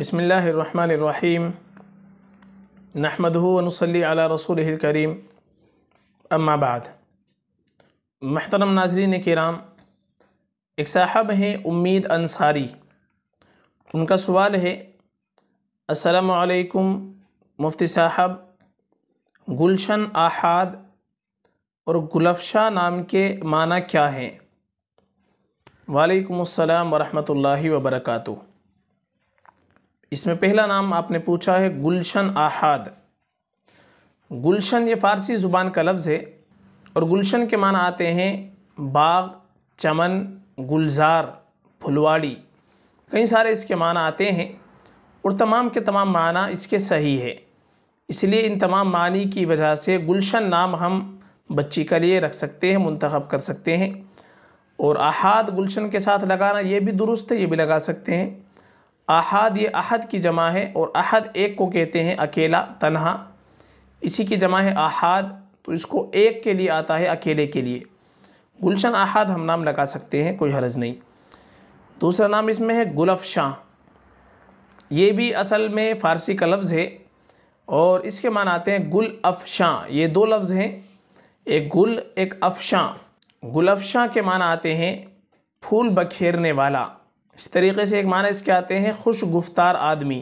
बसमीम नहमदनसली अला रसूल करीम अम्माबाद महतरम नाजरीन के राम एक साहब हैं उम्मीद अंसारी उनका सवाल है असलकुम मुफ्ती साहब गुलशन आहाद और गुलफशा नाम के माना क्या हैं वालेकुम अस्सलाम वरहमतुल्लाहि इसमें पहला नाम आपने पूछा है गुलशन आहाद गुलशन ये फ़ारसी ज़ुबान का लफ्ज़ है और गुलशन के माना आते हैं बाग चमन गुलजार फुलवाड़ी कई सारे इसके माना आते हैं और तमाम के तमाम माना इसके सही है इसलिए इन तमाम मानी की वजह से गुलशन नाम हम बच्ची के लिए रख सकते हैं मंतखब कर सकते हैं और अहाद गुलशन के साथ लगाना ये भी दुरुस्त है ये भी लगा सकते हैं अहद ये अहद की जमा है और अहद एक को कहते हैं अकेला तनहा इसी की जमा है अहाद तो इसको एक के लिए आता है अकेले के लिए गुलशन अहाद हम नाम लगा सकते हैं कोई हरज नहीं दूसरा नाम इसमें है गुलफ शाह ये भी असल में फ़ारसी का लफ्ज़ है और इसके मान आते हैं गुल अफशां ये दो लफ्ज़ हैं एक गुल एक अफशां गुलफशां के मान आते हैं फूल बखेरने वाला इस तरीके से एक माना इसके आते हैं खुश गुफ्तार आदमी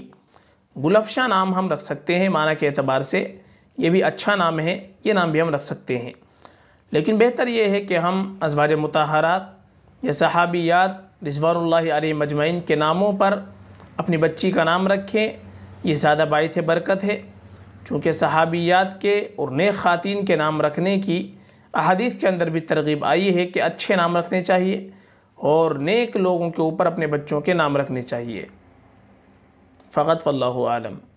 गुलफशा नाम हम रख सकते हैं माना के अतबार से ये भी अच्छा नाम है ये नाम भी हम रख सकते हैं लेकिन बेहतर ये है कि हम अजवाज मतहरात या सहाबियात आल मजमैन के नामों पर अपनी बच्ची का नाम रखें ये ज़्यादा बायस बरकत है चूँकि सहाबियात के और नए ख़ातिन के नाम रखने की अहदीत के अंदर भी तरगीब आई है कि अच्छे नाम रखने चाहिए और नेक लोगों के ऊपर अपने बच्चों के नाम रखने चाहिए फ़कत वल्लम